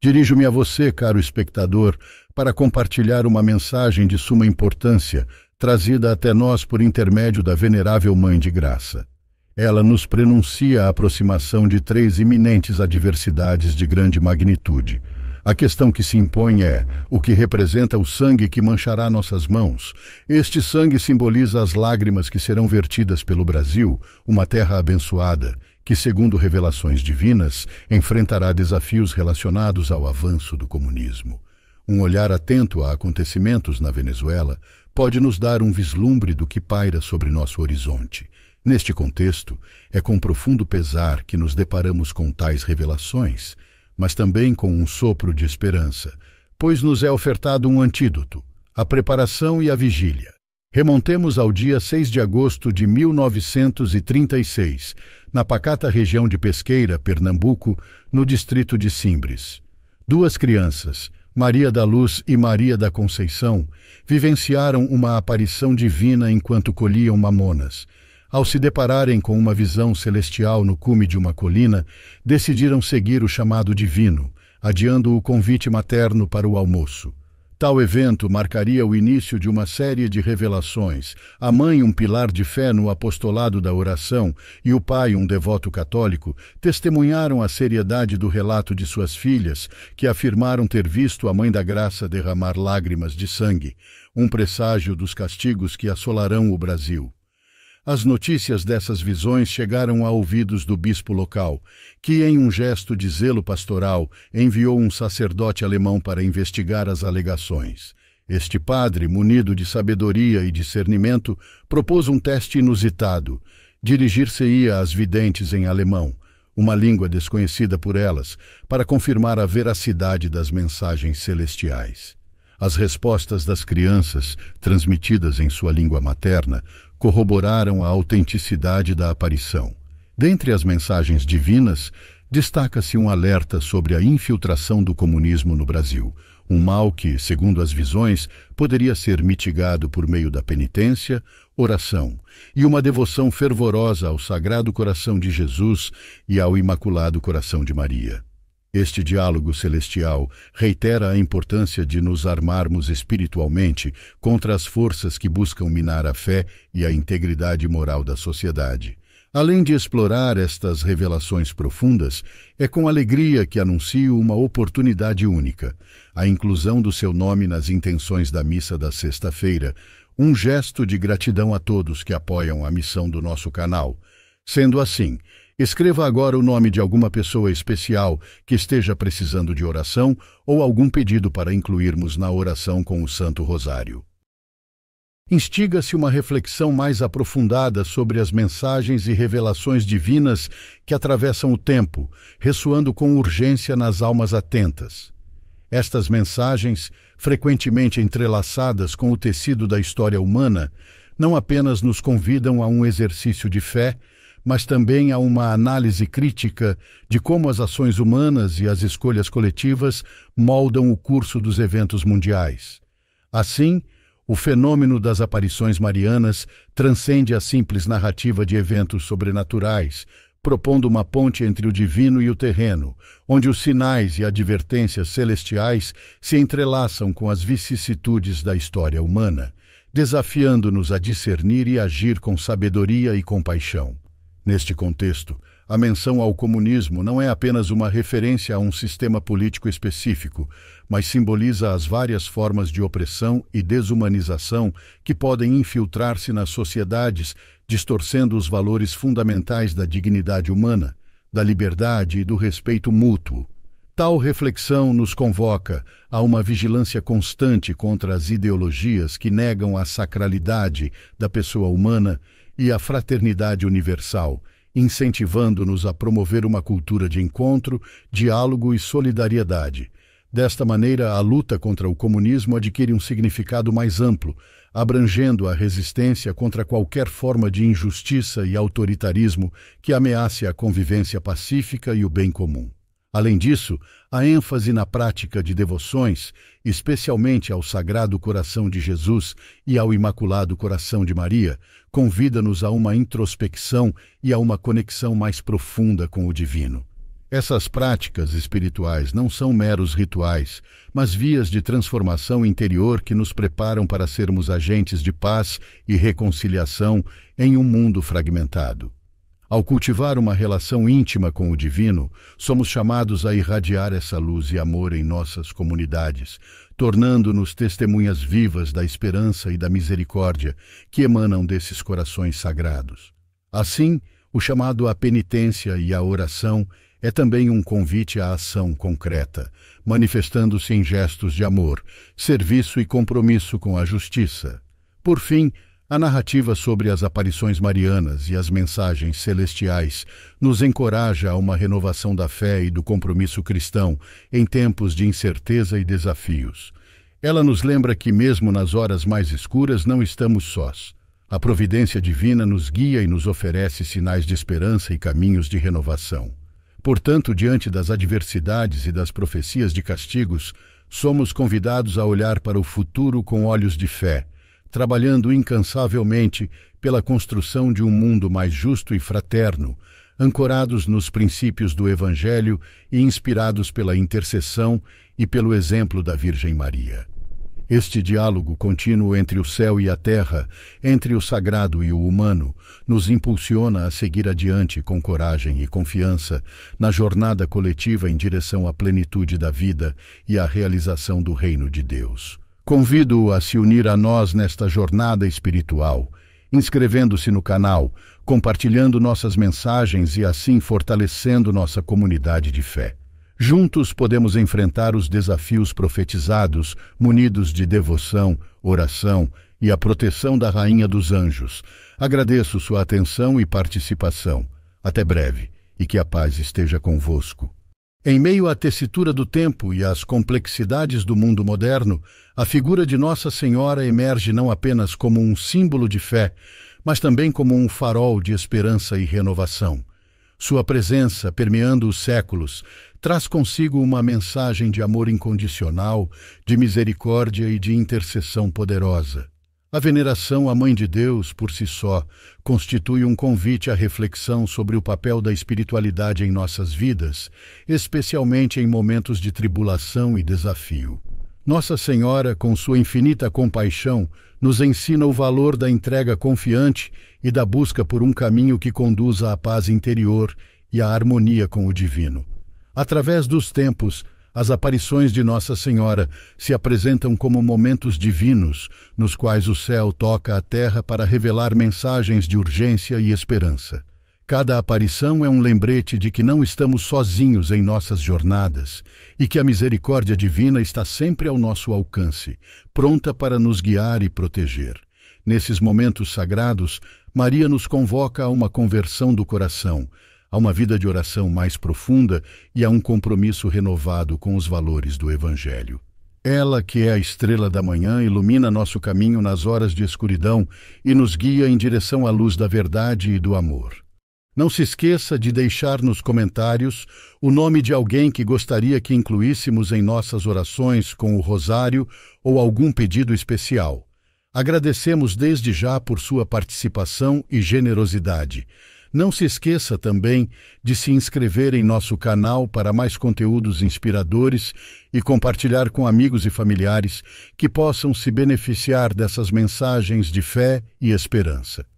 Dirijo-me a você, caro espectador, para compartilhar uma mensagem de suma importância, trazida até nós por intermédio da Venerável Mãe de Graça. Ela nos prenuncia a aproximação de três iminentes adversidades de grande magnitude. A questão que se impõe é o que representa o sangue que manchará nossas mãos. Este sangue simboliza as lágrimas que serão vertidas pelo Brasil, uma terra abençoada, que, segundo revelações divinas, enfrentará desafios relacionados ao avanço do comunismo. Um olhar atento a acontecimentos na Venezuela pode nos dar um vislumbre do que paira sobre nosso horizonte. Neste contexto, é com profundo pesar que nos deparamos com tais revelações, mas também com um sopro de esperança, pois nos é ofertado um antídoto, a preparação e a vigília. Remontemos ao dia 6 de agosto de 1936, na pacata região de Pesqueira, Pernambuco, no distrito de Simbres. Duas crianças, Maria da Luz e Maria da Conceição, vivenciaram uma aparição divina enquanto colhiam mamonas. Ao se depararem com uma visão celestial no cume de uma colina, decidiram seguir o chamado divino, adiando o convite materno para o almoço. Tal evento marcaria o início de uma série de revelações. A mãe, um pilar de fé no apostolado da oração, e o pai, um devoto católico, testemunharam a seriedade do relato de suas filhas, que afirmaram ter visto a Mãe da Graça derramar lágrimas de sangue, um presságio dos castigos que assolarão o Brasil. As notícias dessas visões chegaram a ouvidos do bispo local, que, em um gesto de zelo pastoral, enviou um sacerdote alemão para investigar as alegações. Este padre, munido de sabedoria e discernimento, propôs um teste inusitado. Dirigir-se-ia às videntes em alemão, uma língua desconhecida por elas, para confirmar a veracidade das mensagens celestiais. As respostas das crianças, transmitidas em sua língua materna, corroboraram a autenticidade da aparição. Dentre as mensagens divinas, destaca-se um alerta sobre a infiltração do comunismo no Brasil, um mal que, segundo as visões, poderia ser mitigado por meio da penitência, oração e uma devoção fervorosa ao Sagrado Coração de Jesus e ao Imaculado Coração de Maria. Este diálogo celestial reitera a importância de nos armarmos espiritualmente contra as forças que buscam minar a fé e a integridade moral da sociedade. Além de explorar estas revelações profundas, é com alegria que anuncio uma oportunidade única, a inclusão do seu nome nas intenções da missa da sexta-feira, um gesto de gratidão a todos que apoiam a missão do nosso canal. Sendo assim, Escreva agora o nome de alguma pessoa especial que esteja precisando de oração ou algum pedido para incluirmos na oração com o Santo Rosário. Instiga-se uma reflexão mais aprofundada sobre as mensagens e revelações divinas que atravessam o tempo, ressoando com urgência nas almas atentas. Estas mensagens, frequentemente entrelaçadas com o tecido da história humana, não apenas nos convidam a um exercício de fé, mas também a uma análise crítica de como as ações humanas e as escolhas coletivas moldam o curso dos eventos mundiais. Assim, o fenômeno das aparições marianas transcende a simples narrativa de eventos sobrenaturais, propondo uma ponte entre o divino e o terreno, onde os sinais e advertências celestiais se entrelaçam com as vicissitudes da história humana, desafiando-nos a discernir e agir com sabedoria e compaixão. Neste contexto, a menção ao comunismo não é apenas uma referência a um sistema político específico, mas simboliza as várias formas de opressão e desumanização que podem infiltrar-se nas sociedades, distorcendo os valores fundamentais da dignidade humana, da liberdade e do respeito mútuo. Tal reflexão nos convoca a uma vigilância constante contra as ideologias que negam a sacralidade da pessoa humana e a fraternidade universal, incentivando-nos a promover uma cultura de encontro, diálogo e solidariedade. Desta maneira, a luta contra o comunismo adquire um significado mais amplo, abrangendo a resistência contra qualquer forma de injustiça e autoritarismo que ameace a convivência pacífica e o bem comum. Além disso, a ênfase na prática de devoções, especialmente ao Sagrado Coração de Jesus e ao Imaculado Coração de Maria, convida-nos a uma introspecção e a uma conexão mais profunda com o Divino. Essas práticas espirituais não são meros rituais, mas vias de transformação interior que nos preparam para sermos agentes de paz e reconciliação em um mundo fragmentado. Ao cultivar uma relação íntima com o divino, somos chamados a irradiar essa luz e amor em nossas comunidades, tornando-nos testemunhas vivas da esperança e da misericórdia que emanam desses corações sagrados. Assim, o chamado à penitência e à oração é também um convite à ação concreta, manifestando-se em gestos de amor, serviço e compromisso com a justiça. Por fim, a narrativa sobre as aparições marianas e as mensagens celestiais nos encoraja a uma renovação da fé e do compromisso cristão em tempos de incerteza e desafios. Ela nos lembra que, mesmo nas horas mais escuras, não estamos sós. A providência divina nos guia e nos oferece sinais de esperança e caminhos de renovação. Portanto, diante das adversidades e das profecias de castigos, somos convidados a olhar para o futuro com olhos de fé trabalhando incansavelmente pela construção de um mundo mais justo e fraterno, ancorados nos princípios do Evangelho e inspirados pela intercessão e pelo exemplo da Virgem Maria. Este diálogo contínuo entre o céu e a terra, entre o sagrado e o humano, nos impulsiona a seguir adiante com coragem e confiança na jornada coletiva em direção à plenitude da vida e à realização do reino de Deus. Convido-o a se unir a nós nesta jornada espiritual, inscrevendo-se no canal, compartilhando nossas mensagens e assim fortalecendo nossa comunidade de fé. Juntos podemos enfrentar os desafios profetizados, munidos de devoção, oração e a proteção da Rainha dos Anjos. Agradeço sua atenção e participação. Até breve e que a paz esteja convosco. Em meio à tessitura do tempo e às complexidades do mundo moderno, a figura de Nossa Senhora emerge não apenas como um símbolo de fé, mas também como um farol de esperança e renovação. Sua presença, permeando os séculos, traz consigo uma mensagem de amor incondicional, de misericórdia e de intercessão poderosa. A veneração à Mãe de Deus, por si só, constitui um convite à reflexão sobre o papel da espiritualidade em nossas vidas, especialmente em momentos de tribulação e desafio. Nossa Senhora, com sua infinita compaixão, nos ensina o valor da entrega confiante e da busca por um caminho que conduza à paz interior e à harmonia com o divino. Através dos tempos, as aparições de Nossa Senhora se apresentam como momentos divinos, nos quais o céu toca a terra para revelar mensagens de urgência e esperança. Cada aparição é um lembrete de que não estamos sozinhos em nossas jornadas e que a misericórdia divina está sempre ao nosso alcance, pronta para nos guiar e proteger. Nesses momentos sagrados, Maria nos convoca a uma conversão do coração, a uma vida de oração mais profunda e a um compromisso renovado com os valores do Evangelho. Ela, que é a estrela da manhã, ilumina nosso caminho nas horas de escuridão e nos guia em direção à luz da verdade e do amor. Não se esqueça de deixar nos comentários o nome de alguém que gostaria que incluíssemos em nossas orações com o rosário ou algum pedido especial. Agradecemos desde já por sua participação e generosidade. Não se esqueça também de se inscrever em nosso canal para mais conteúdos inspiradores e compartilhar com amigos e familiares que possam se beneficiar dessas mensagens de fé e esperança.